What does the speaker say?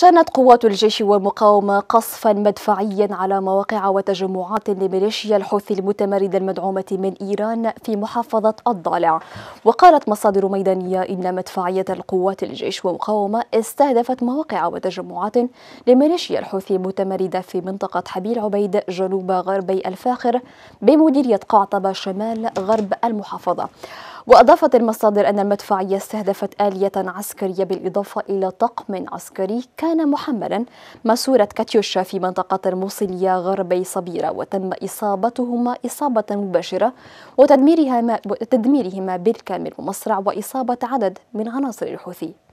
شنت قوات الجيش والمقاومة قصفا مدفعيا على مواقع وتجمعات لميليشيا الحوثي المتمردة المدعومة من إيران في محافظة الضالع وقالت مصادر ميدانية إن مدفعية القوات الجيش والمقاومة استهدفت مواقع وتجمعات لميليشيا الحوثي المتمردة في منطقة حبيل عبيد جنوب غربي الفاخر بمديرية قعطبة شمال غرب المحافظة وأضافت المصادر أن المدفعية استهدفت آلية عسكرية بالإضافة إلى طقم عسكري كان محملا مسورة كاتيوشا في منطقة الموصلية غربي صبيرة وتم إصابتهما إصابة مباشرة وتدميرهما, وتدميرهما بالكامل ومصرع وإصابة عدد من عناصر الحوثي